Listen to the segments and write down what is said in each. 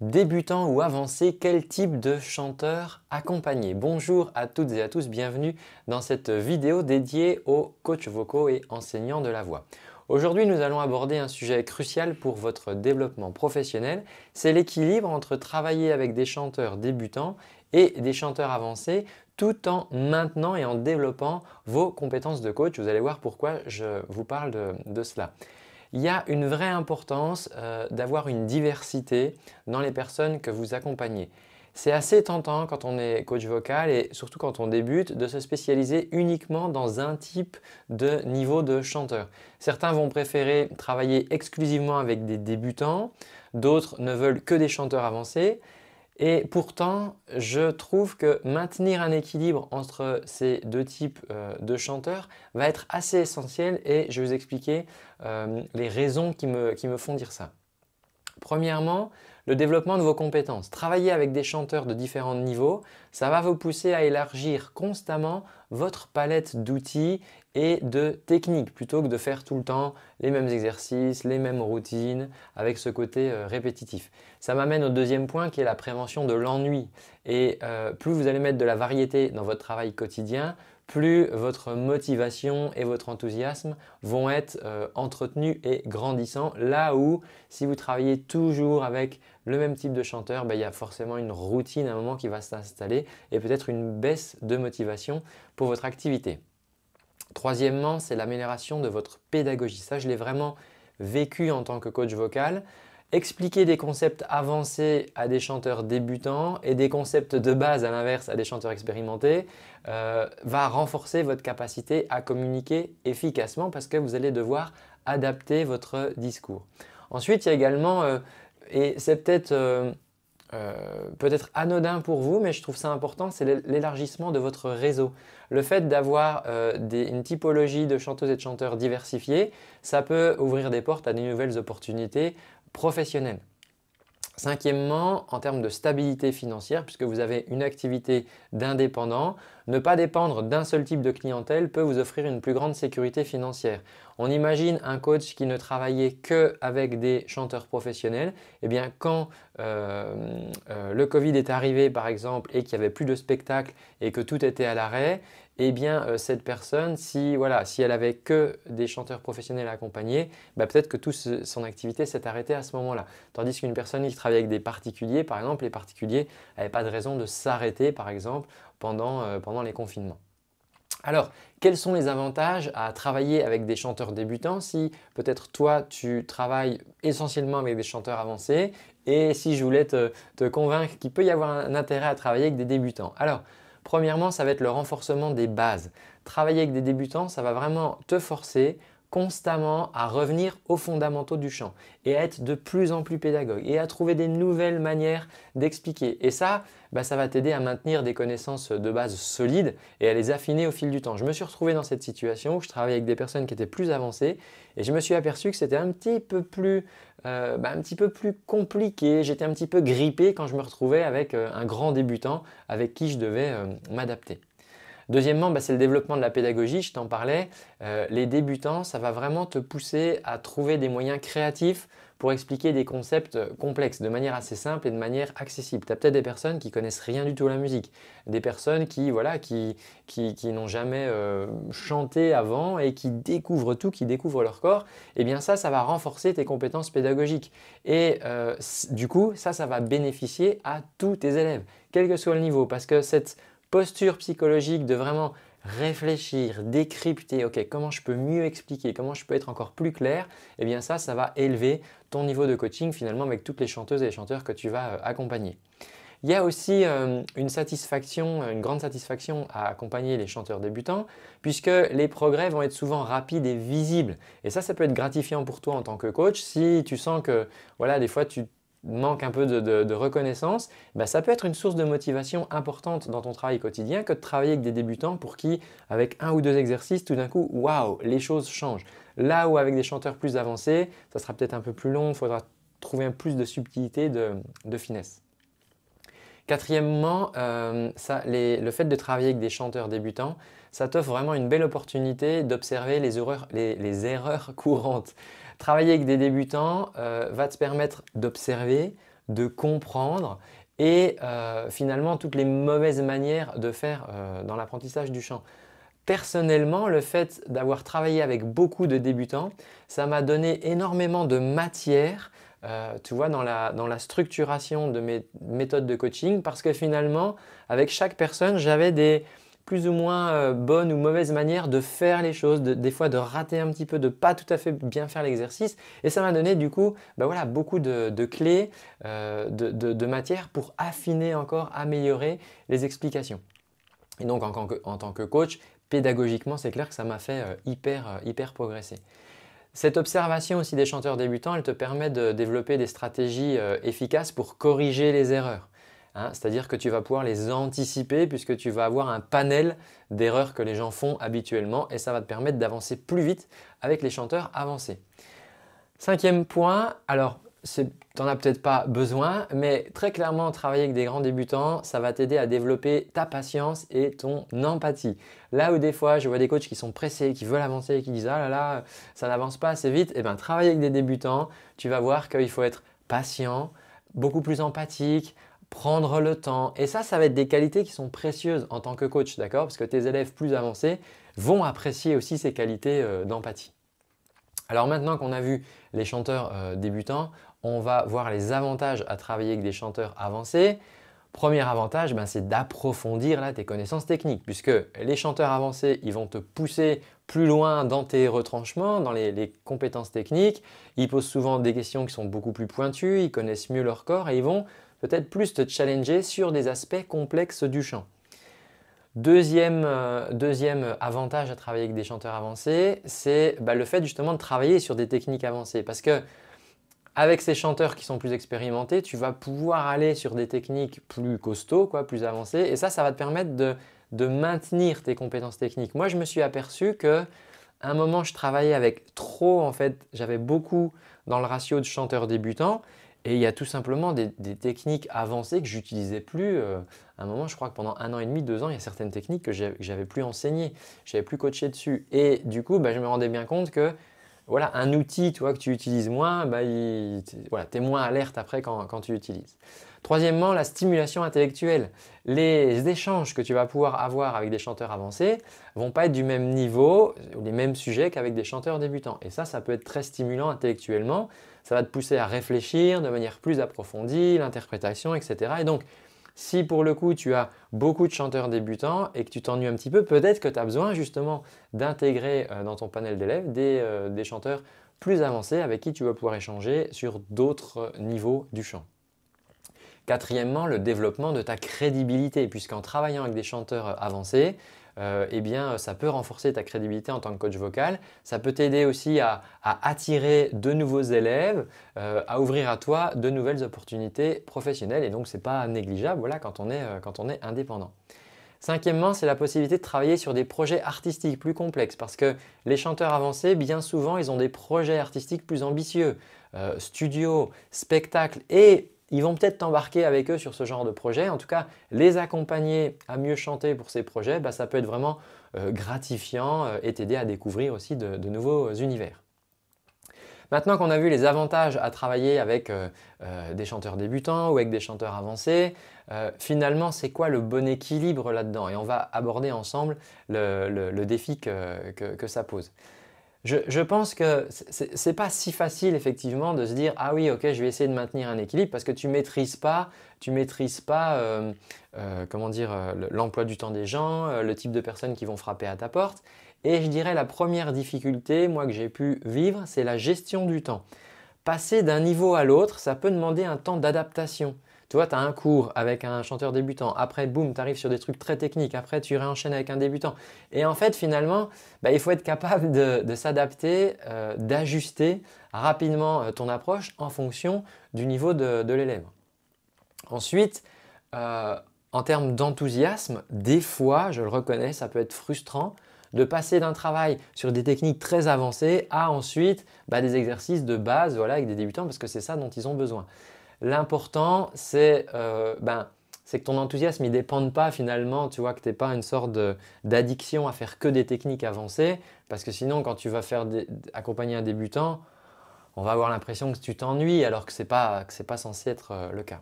débutant ou avancé, quel type de chanteur accompagner Bonjour à toutes et à tous, bienvenue dans cette vidéo dédiée aux coachs vocaux et enseignants de la voix. Aujourd'hui, nous allons aborder un sujet crucial pour votre développement professionnel, c'est l'équilibre entre travailler avec des chanteurs débutants et des chanteurs avancés tout en maintenant et en développant vos compétences de coach. Vous allez voir pourquoi je vous parle de, de cela. Il y a une vraie importance euh, d'avoir une diversité dans les personnes que vous accompagnez. C'est assez tentant quand on est coach vocal et surtout quand on débute de se spécialiser uniquement dans un type de niveau de chanteur. Certains vont préférer travailler exclusivement avec des débutants, d'autres ne veulent que des chanteurs avancés et pourtant, je trouve que maintenir un équilibre entre ces deux types euh, de chanteurs va être assez essentiel et je vais vous expliquer euh, les raisons qui me, qui me, font dire ça. Premièrement, le développement de vos compétences. Travailler avec des chanteurs de différents niveaux, ça va vous pousser à élargir constamment votre palette d'outils et de techniques plutôt que de faire tout le temps les mêmes exercices, les mêmes routines avec ce côté euh, répétitif. Ça m'amène au deuxième point qui est la prévention de l'ennui. Et euh, plus vous allez mettre de la variété dans votre travail quotidien, plus votre motivation et votre enthousiasme vont être euh, entretenus et grandissants. Là où, si vous travaillez toujours avec le même type de chanteur, ben, il y a forcément une routine à un moment qui va s'installer et peut-être une baisse de motivation pour votre activité. Troisièmement, c'est l'amélioration de votre pédagogie. Ça, je l'ai vraiment vécu en tant que coach vocal expliquer des concepts avancés à des chanteurs débutants et des concepts de base à l'inverse à des chanteurs expérimentés euh, va renforcer votre capacité à communiquer efficacement parce que vous allez devoir adapter votre discours. Ensuite, il y a également, euh, et c'est peut-être euh, peut-être anodin pour vous, mais je trouve ça important, c'est l'élargissement de votre réseau. Le fait d'avoir une typologie de chanteuses et de chanteurs diversifiés, ça peut ouvrir des portes à de nouvelles opportunités professionnelle. Cinquièmement, en termes de stabilité financière, puisque vous avez une activité d'indépendant, ne pas dépendre d'un seul type de clientèle peut vous offrir une plus grande sécurité financière. On imagine un coach qui ne travaillait que avec des chanteurs professionnels. Eh bien, quand euh, euh, le Covid est arrivé, par exemple, et qu'il n'y avait plus de spectacle et que tout était à l'arrêt, eh bien, euh, cette personne, si, voilà, si elle avait que des chanteurs professionnels à accompagner, bah, peut-être que toute son activité s'est arrêtée à ce moment-là. Tandis qu'une personne qui travaille avec des particuliers, par exemple, les particuliers n'avaient pas de raison de s'arrêter, par exemple, euh, pendant, les confinements. Alors, quels sont les avantages à travailler avec des chanteurs débutants si peut-être toi tu travailles essentiellement avec des chanteurs avancés et si je voulais te, te convaincre qu'il peut y avoir un intérêt à travailler avec des débutants Alors, premièrement, ça va être le renforcement des bases. Travailler avec des débutants, ça va vraiment te forcer constamment à revenir aux fondamentaux du champ et à être de plus en plus pédagogue et à trouver des nouvelles manières d'expliquer. Et ça, bah, ça va t'aider à maintenir des connaissances de base solides et à les affiner au fil du temps. Je me suis retrouvé dans cette situation où je travaillais avec des personnes qui étaient plus avancées et je me suis aperçu que c'était un petit peu plus, euh, bah, compliqué. J'étais un petit peu grippé quand je me retrouvais avec euh, un grand débutant avec qui je devais euh, m'adapter. Deuxièmement, bah, c'est le développement de la pédagogie, je t'en parlais. Euh, les débutants, ça va vraiment te pousser à trouver des moyens créatifs pour expliquer des concepts complexes de manière assez simple et de manière accessible. Tu as peut-être des personnes qui connaissent rien du tout à la musique, des personnes qui voilà qui, qui, n'ont jamais euh, chanté avant et qui découvrent tout, qui découvrent leur corps. Et eh bien ça, ça va renforcer tes compétences pédagogiques. Et euh, du coup, ça, ça va bénéficier à tous tes élèves, quel que soit le niveau, parce que cette posture psychologique de vraiment réfléchir, décrypter, comment je peux mieux expliquer, comment je peux être encore plus clair, et eh bien ça, ça va élever ton niveau de coaching finalement avec toutes les chanteuses et les chanteurs que tu vas euh, accompagner. Il y a aussi euh, une satisfaction, euh, une grande satisfaction à accompagner les chanteurs débutants, puisque les progrès vont être souvent rapides et visibles. Et ça, ça peut être gratifiant pour toi en tant que coach si tu sens que, voilà, des fois, tu manque un peu de, reconnaissance, bah ça peut être une source de motivation importante dans ton travail quotidien que de travailler avec des débutants pour qui, avec un ou deux exercices, tout d'un coup, waouh, les choses changent. Là où avec des chanteurs plus avancés, ça sera peut-être un peu plus long, il faudra trouver un plus de subtilité, de, finesse. Quatrièmement, euh, le fait de travailler avec des chanteurs débutants, ça t'offre vraiment une belle opportunité d'observer les erreurs, les, erreurs, courantes. Travailler avec des débutants euh, va te permettre d'observer, de comprendre et euh, finalement toutes les mauvaises manières de faire euh, dans l'apprentissage du chant. Personnellement, le fait d'avoir travaillé avec beaucoup de débutants, ça m'a donné énormément de matière, tu vois, dans la, dans la, structuration de mes méthodes de coaching, parce que finalement, avec chaque personne, j'avais des, plus ou moins euh, bonne ou mauvaise manière de faire les choses, des fois de rater un petit peu, de pas tout à fait bien faire l'exercice. Et ça m'a donné du coup bah voilà, beaucoup de, clés, euh, de, matière pour affiner encore, améliorer les explications. Et donc en, tant que coach, pédagogiquement, c'est clair que ça m'a fait euh, hyper, hyper progresser. Cette observation aussi des chanteurs débutants, elle te permet de développer des stratégies efficaces pour corriger les erreurs. Hein. C'est-à-dire que tu vas pouvoir les anticiper puisque tu vas avoir un panel d'erreurs que les gens font habituellement et ça va te permettre d'avancer plus vite avec les chanteurs avancés. Cinquième point, alors tu n'en as peut-être pas besoin, mais très clairement travailler avec des grands débutants, ça va t'aider à développer ta patience et ton empathie. Là où des fois je vois des coachs qui sont pressés, qui veulent avancer et qui disent ah là là ça n'avance pas assez vite, et eh bien travailler avec des débutants, tu vas voir qu'il faut être patient, beaucoup plus empathique, prendre le temps. Et ça, ça va être des qualités qui sont précieuses en tant que coach, d'accord Parce que tes élèves plus avancés vont apprécier aussi ces qualités euh, d'empathie. Alors maintenant qu'on a vu les chanteurs euh, débutants, on va voir les avantages à travailler avec des chanteurs avancés. Premier avantage, ben, c'est d'approfondir tes connaissances techniques, puisque les chanteurs avancés, ils vont te pousser plus loin dans tes retranchements, dans les, les, compétences techniques. Ils posent souvent des questions qui sont beaucoup plus pointues, ils connaissent mieux leur corps et ils vont peut-être plus te challenger sur des aspects complexes du chant. Deuxième, euh, avantage à travailler avec des chanteurs avancés, c'est bah, le fait justement de travailler sur des techniques avancées. Parce que avec ces chanteurs qui sont plus expérimentés, tu vas pouvoir aller sur des techniques plus costauds, quoi, plus avancées. Et ça, ça va te permettre de, maintenir tes compétences techniques. Moi, je me suis aperçu que un moment, je travaillais avec trop, en fait, j'avais beaucoup dans le ratio de chanteurs débutants. Et il y a tout simplement des, techniques avancées que j'utilisais plus. Euh, à un moment, je crois que pendant un an et demi, deux ans, il y a certaines techniques que j'avais plus enseignées, j'avais plus coaché dessus. Et du coup, bah, je me rendais bien compte que voilà, un outil que tu utilises moins, bah, tu es moins alerte après quand, tu l'utilises. Troisièmement, la stimulation intellectuelle. Les échanges que tu vas pouvoir avoir avec des chanteurs avancés vont pas être du même niveau ou les mêmes sujets qu'avec des chanteurs débutants. Et ça, ça peut être très stimulant intellectuellement. Ça va te pousser à réfléchir de manière plus approfondie, l'interprétation, etc. Et donc, si pour le coup tu as beaucoup de chanteurs débutants et que tu t'ennuies un petit peu, peut-être que tu as besoin justement d'intégrer euh, dans ton panel d'élèves euh, des, chanteurs plus avancés avec qui tu vas pouvoir échanger sur d'autres euh, niveaux du chant. Quatrièmement, le développement de ta crédibilité, puisqu'en travaillant avec des chanteurs avancés, euh, eh bien, ça peut renforcer ta crédibilité en tant que coach vocal. Ça peut t'aider aussi à, attirer de nouveaux élèves, euh, à ouvrir à toi de nouvelles opportunités professionnelles. Et donc, ce n'est pas négligeable quand, on est, euh, quand on est indépendant. Cinquièmement, c'est la possibilité de travailler sur des projets artistiques plus complexes parce que les chanteurs avancés, bien souvent, ils ont des projets artistiques plus ambitieux. studio, spectacle et ils vont peut-être t'embarquer avec eux sur ce genre de projet. En tout cas, les accompagner à mieux chanter pour ces projets, bah, ça peut être vraiment euh, gratifiant euh, et t'aider à découvrir aussi de, nouveaux univers. Maintenant qu'on a vu les avantages à travailler avec euh, des chanteurs débutants ou avec des chanteurs avancés, finalement, c'est quoi le bon équilibre là-dedans Et on va aborder ensemble le, défi que ça pose je, pense que c'est pas si facile effectivement de se dire ah oui ok je vais essayer de maintenir un équilibre parce que tu maîtrises pas tu maîtrises pas euh, euh, comment dire euh, l'emploi du temps des gens le type de personnes qui vont frapper à ta porte et je dirais la première difficulté moi que j'ai pu vivre c'est la gestion du temps passer d'un niveau à l'autre ça peut demander un temps d'adaptation tu vois, tu as un cours avec un chanteur débutant, après, boum, tu arrives sur des trucs très techniques, après, tu réenchaînes avec un débutant. Et en fait, finalement, bah, il faut être capable de, s'adapter, euh, d'ajuster rapidement euh, ton approche en fonction du niveau de, l'élève. Ensuite, euh, en termes d'enthousiasme, des fois, je le reconnais, ça peut être frustrant de passer d'un travail sur des techniques très avancées à ensuite bah, des exercices de base voilà, avec des débutants parce que c'est ça dont ils ont besoin. L'important, euh, ben, c'est que ton enthousiasme ne dépende pas finalement, tu vois, que tu n'es pas une sorte d'addiction à faire que des techniques avancées, parce que sinon, quand tu vas faire accompagner un débutant, on va avoir l'impression que tu t'ennuies alors que ce n'est pas, pas, censé être euh, le cas.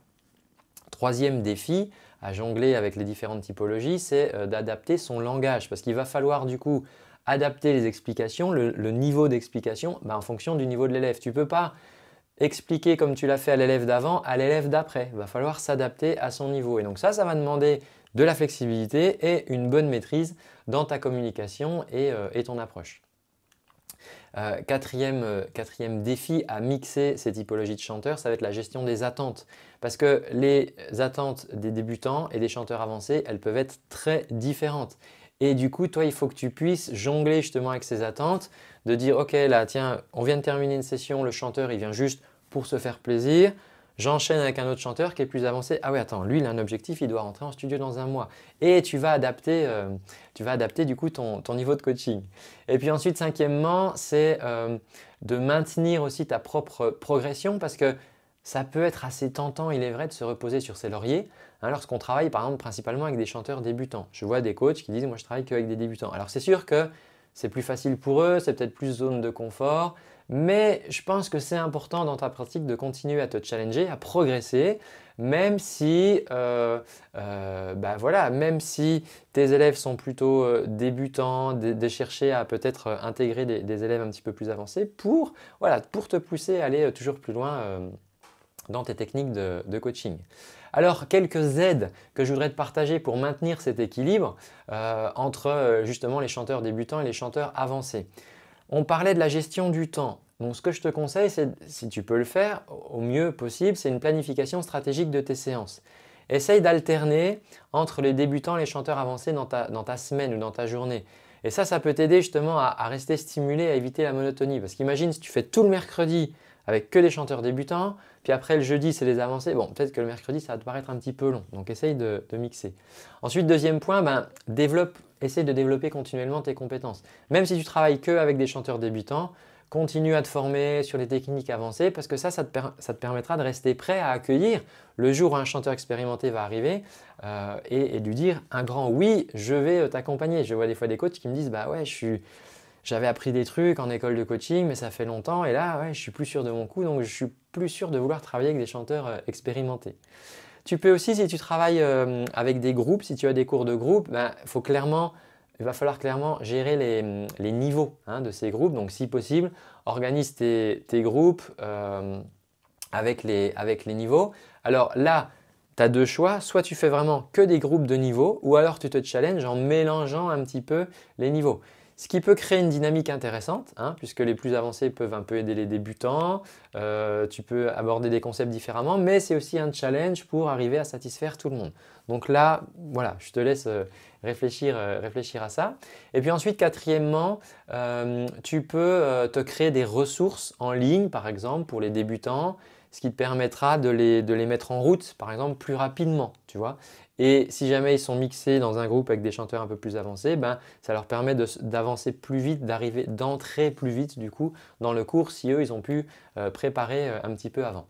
Troisième défi à jongler avec les différentes typologies, c'est euh, d'adapter son langage, parce qu'il va falloir du coup adapter les explications, le, niveau d'explication ben, en fonction du niveau de l'élève. Tu peux pas expliquer comme tu l'as fait à l'élève d'avant à l'élève d'après. Il va falloir s'adapter à son niveau. Et donc ça, ça va demander de la flexibilité et une bonne maîtrise dans ta communication et, euh, ton approche. Euh, quatrième, euh, quatrième, défi à mixer ces typologies de chanteurs, ça va être la gestion des attentes. Parce que les attentes des débutants et des chanteurs avancés, elles peuvent être très différentes. Et du coup, toi, il faut que tu puisses jongler justement avec ces attentes, de dire, OK, là, tiens, on vient de terminer une session, le chanteur, il vient juste pour se faire plaisir. J'enchaîne avec un autre chanteur qui est plus avancé. Ah oui, attends, lui, il a un objectif, il doit rentrer en studio dans un mois. Et tu vas adapter, euh, tu vas adapter du coup ton, niveau de coaching. Et puis ensuite, cinquièmement, c'est euh, de maintenir aussi ta propre progression parce que ça peut être assez tentant, il est vrai, de se reposer sur ses lauriers. Hein, lorsqu'on travaille par exemple principalement avec des chanteurs débutants, je vois des coachs qui disent moi je travaille qu'avec des débutants. Alors c'est sûr que c'est plus facile pour eux, c'est peut-être plus zone de confort, mais je pense que c'est important dans ta pratique de continuer à te challenger, à progresser, même si, euh, euh, bah, voilà, même si tes élèves sont plutôt euh, débutants, de, chercher à peut-être intégrer des, élèves un petit peu plus avancés pour, voilà, pour te pousser à aller toujours plus loin dans tes techniques de coaching. Alors, quelques aides que je voudrais te partager pour maintenir cet équilibre euh, entre euh, justement les chanteurs débutants et les chanteurs avancés. On parlait de la gestion du temps. Donc, ce que je te conseille, c'est, si tu peux le faire au mieux possible, c'est une planification stratégique de tes séances. Essaye d'alterner entre les débutants et les chanteurs avancés dans ta, semaine ou dans ta journée. Et ça, ça peut t'aider justement à, à, rester stimulé, à éviter la monotonie. Parce qu'imagine si tu fais tout le mercredi avec que des chanteurs débutants. Puis après, le jeudi, c'est les avancés. Bon, peut-être que le mercredi, ça va te paraître un petit peu long. Donc, essaye de, mixer. Ensuite, deuxième point, ben, développe, essaye de développer continuellement tes compétences. Même si tu travailles que avec des chanteurs débutants, continue à te former sur les techniques avancées parce que ça, ça te, permettra de rester prêt à accueillir le jour où un chanteur expérimenté va arriver euh, et, et, lui dire un grand oui, je vais t'accompagner. Je vois des fois des coachs qui me disent bah ouais, je suis, j'avais appris des trucs en école de coaching, mais ça fait longtemps. Et là, je suis plus sûr de mon coup, donc je suis plus sûr de vouloir travailler avec des chanteurs euh, expérimentés. Tu peux aussi, si tu travailles euh, avec des groupes, si tu as des cours de groupe, ben, il va falloir clairement gérer les, niveaux hein, de ces groupes. Donc, si possible, organise tes, groupes euh, avec, les, niveaux. Alors là, tu as deux choix. Soit tu fais vraiment que des groupes de niveau, ou alors tu te challenges en mélangeant un petit peu les niveaux ce qui peut créer une dynamique intéressante, hein, puisque les plus avancés peuvent un peu aider les débutants, euh, tu peux aborder des concepts différemment, mais c'est aussi un challenge pour arriver à satisfaire tout le monde. Donc là, voilà, je te laisse euh, euh, réfléchir, à ça. Et puis ensuite, quatrièmement, tu peux te créer des ressources en ligne, par exemple, pour les débutants ce qui te permettra de les, mettre en route, par exemple, plus rapidement, tu vois. Et si jamais ils sont mixés dans un groupe avec des chanteurs un peu plus avancés, ben, ça leur permet d'avancer plus vite, d'arriver, d'entrer plus vite, du coup, dans le cours, si eux, ils ont pu euh, préparer euh, un petit peu avant.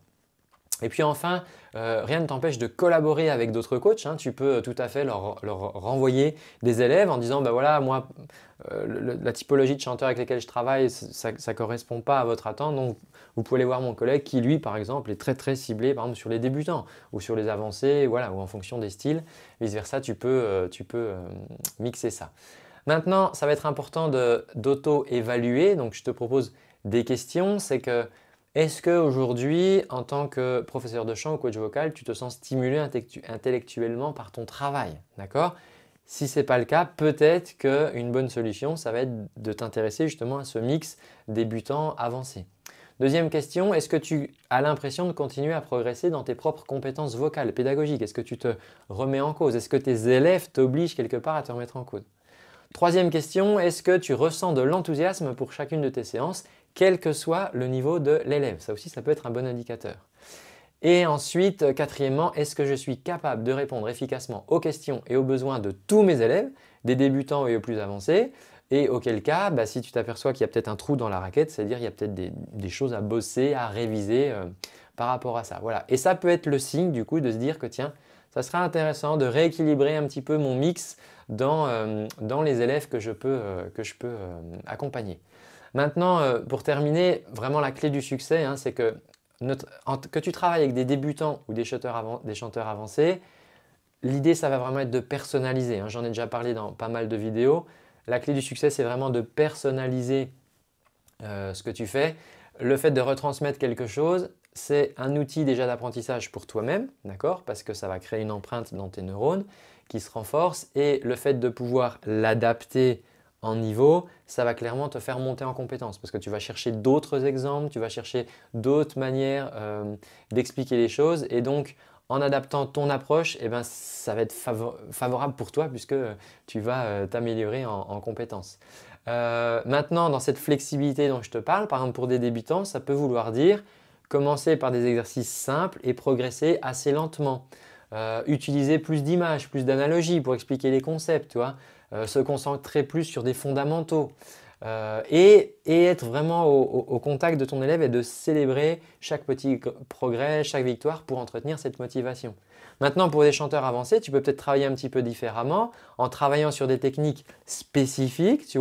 Et puis enfin, euh, rien ne t'empêche de collaborer avec d'autres coachs. Hein. Tu peux tout à fait leur, renvoyer des élèves en disant, bah voilà, moi, euh, la typologie de chanteur avec lesquels je travaille, ça ne correspond pas à votre attente. Donc, vous pouvez aller voir mon collègue qui, lui, par exemple, est très très ciblé, par exemple, sur les débutants ou sur les avancés, voilà, ou en fonction des styles. Vice-versa, tu peux, euh, tu peux mixer ça. Maintenant, ça va être important d'auto-évaluer. Donc, je te propose des questions. C'est que est-ce qu'aujourd'hui, en tant que professeur de chant ou coach vocal, tu te sens stimulé intellectuellement par ton travail D'accord Si ce n'est pas le cas, peut-être qu'une bonne solution, ça va être de t'intéresser justement à ce mix débutant-avancé. Deuxième question, est-ce que tu as l'impression de continuer à progresser dans tes propres compétences vocales, pédagogiques Est-ce que tu te remets en cause Est-ce que tes élèves t'obligent quelque part à te remettre en cause Troisième question, est-ce que tu ressens de l'enthousiasme pour chacune de tes séances quel que soit le niveau de l'élève. Ça aussi, ça peut être un bon indicateur. Et ensuite, euh, quatrièmement, est-ce que je suis capable de répondre efficacement aux questions et aux besoins de tous mes élèves, des débutants et aux plus avancés Et auquel cas, bah, si tu t'aperçois qu'il y a peut-être un trou dans la raquette, c'est-à-dire qu'il y a peut-être des, choses à bosser, à réviser euh, par rapport à ça. Voilà. Et ça peut être le signe du coup de se dire que tiens, ça sera intéressant de rééquilibrer un petit peu mon mix dans, euh, les élèves que je peux accompagner. Maintenant, euh, pour terminer, vraiment la clé du succès, hein, c'est que que tu travailles avec des débutants ou des, chanteurs, avancés, l'idée, ça va vraiment être de personnaliser. Hein. J'en ai déjà parlé dans pas mal de vidéos. La clé du succès, c'est vraiment de personnaliser euh, ce que tu fais. Le fait de retransmettre quelque chose, c'est un outil déjà d'apprentissage pour toi-même, d'accord Parce que ça va créer une empreinte dans tes neurones qui se renforce et le fait de pouvoir l'adapter en niveau, ça va clairement te faire monter en compétence parce que tu vas chercher d'autres exemples, tu vas chercher d'autres manières euh, d'expliquer les choses et donc en adaptant ton approche, eh ben, ça va être favorable pour toi puisque euh, tu vas euh, t'améliorer en, compétence. maintenant, dans cette flexibilité dont je te parle, par exemple pour des débutants, ça peut vouloir dire commencer par des exercices simples et progresser assez lentement. utiliser plus d'images, plus d'analogies pour expliquer les concepts, euh, se concentrer plus sur des fondamentaux. Euh, et, être vraiment au, contact de ton élève et de célébrer chaque petit progrès, chaque victoire pour entretenir cette motivation. Maintenant, pour des chanteurs avancés, tu peux peut-être travailler un petit peu différemment en travaillant sur des techniques spécifiques,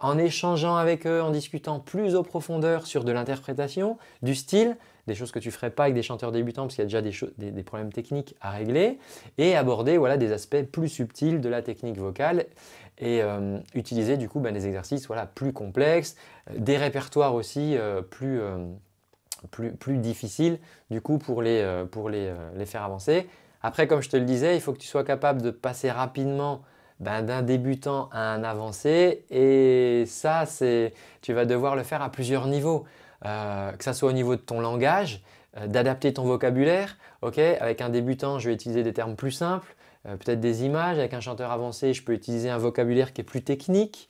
en échangeant avec eux, en discutant plus aux profondeurs sur de l'interprétation, du style, des choses que tu ne ferais pas avec des chanteurs débutants parce qu'il y a déjà des, problèmes techniques à régler et aborder voilà, des aspects plus subtils de la technique vocale et euh, utiliser du coup ben, des exercices voilà, plus complexes, euh, des répertoires aussi euh, plus, difficiles du coup pour les, faire avancer. Après, comme je te le disais, il faut que tu sois capable de passer rapidement ben, d'un débutant à un avancé et ça, tu vas devoir le faire à plusieurs niveaux. Euh, que ça soit au niveau de ton langage, euh, d'adapter ton vocabulaire. avec un débutant, je vais utiliser des termes plus simples, euh, peut-être des images. Avec un chanteur avancé, je peux utiliser un vocabulaire qui est plus technique.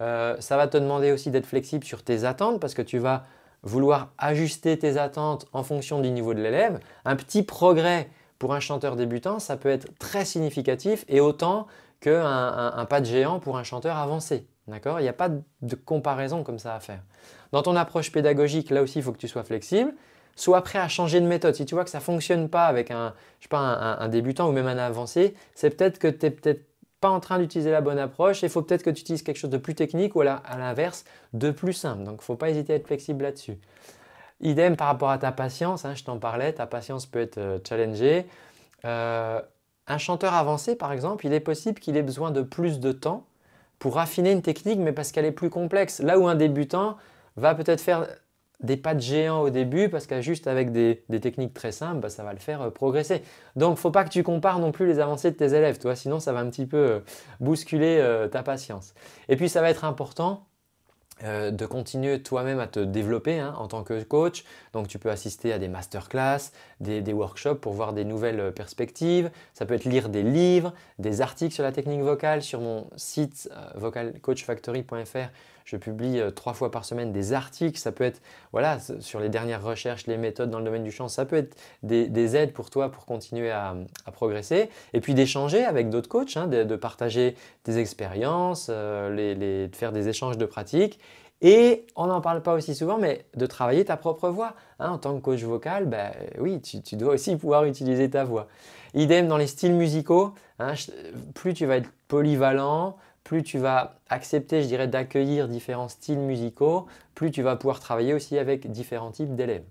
ça va te demander aussi d'être flexible sur tes attentes parce que tu vas vouloir ajuster tes attentes en fonction du niveau de l'élève. Un petit progrès pour un chanteur débutant, ça peut être très significatif et autant qu'un pas de géant pour un chanteur avancé. Il n'y a pas de comparaison comme ça à faire. Dans ton approche pédagogique, là aussi, il faut que tu sois flexible. Sois prêt à changer de méthode. Si tu vois que ça ne fonctionne pas avec un, débutant ou même un avancé, c'est peut-être que tu n'es peut-être pas en train d'utiliser la bonne approche. Il faut peut-être que tu utilises quelque chose de plus technique ou à l'inverse, de plus simple. Donc, il ne faut pas hésiter à être flexible là-dessus. Idem par rapport à ta patience, hein, je t'en parlais, ta patience peut être euh, challengée. Euh, un chanteur avancé, par exemple, il est possible qu'il ait besoin de plus de temps pour affiner une technique, mais parce qu'elle est plus complexe. Là où un débutant, va peut-être faire des pas de géant au début parce qu'à juste avec des, techniques très simples, bah, ça va le faire euh, progresser. Donc, faut pas que tu compares non plus les avancées de tes élèves, sinon ça va un petit peu euh, bousculer euh, ta patience. Et puis, ça va être important de continuer toi-même à te développer hein, en tant que coach. Donc tu peux assister à des masterclass, des workshops pour voir des nouvelles perspectives. Ça peut être lire des livres, des articles sur la technique vocale sur mon site vocalcoachfactory.fr je publie euh, trois fois par semaine des articles. Ça peut être voilà, sur les dernières recherches, les méthodes dans le domaine du chant. Ça peut être des, aides pour toi pour continuer à, progresser. Et puis d'échanger avec d'autres coachs, hein, de, partager des expériences, euh, de faire des échanges de pratiques. Et on n'en parle pas aussi souvent, mais de travailler ta propre voix. Hein. en tant que coach vocal, ben, oui, tu, dois aussi pouvoir utiliser ta voix. Idem dans les styles musicaux, hein. plus tu vas être polyvalent, plus tu vas accepter, je dirais, d'accueillir différents styles musicaux, plus tu vas pouvoir travailler aussi avec différents types d'élèves.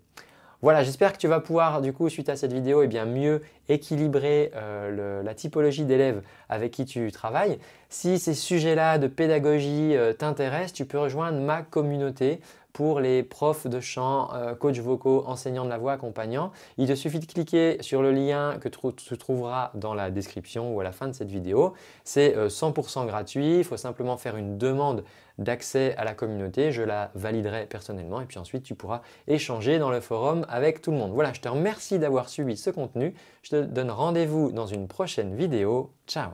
Voilà, j'espère que tu vas pouvoir, du coup, suite à cette vidéo, eh bien, mieux équilibrer euh, la typologie d'élèves avec qui tu travailles. Si ces sujets-là de pédagogie euh, t'intéressent, tu peux rejoindre ma communauté pour les profs de chant, euh, coach vocaux, enseignants de la voix, accompagnants. Il te suffit de cliquer sur le lien que tu trouveras dans la description ou à la fin de cette vidéo. C'est 100% euh, gratuit, il faut simplement faire une demande d'accès à la communauté, je la validerai personnellement et puis ensuite tu pourras échanger dans le forum avec tout le monde. Voilà, je te remercie d'avoir suivi ce contenu, je te donne rendez-vous dans une prochaine vidéo, ciao